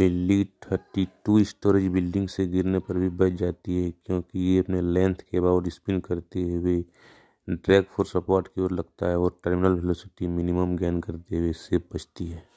बिल्ली thirty two storage building से गिरने पर भी बच जाती है क्योंकि ये अपने लेंथ के बाद स्पिन करते हुए ड्रैग फोर सपोर्ट की ओर लगता है और टर्मिनल वेलोसिटी मिनिमम गेन करते हुए इससे बचती है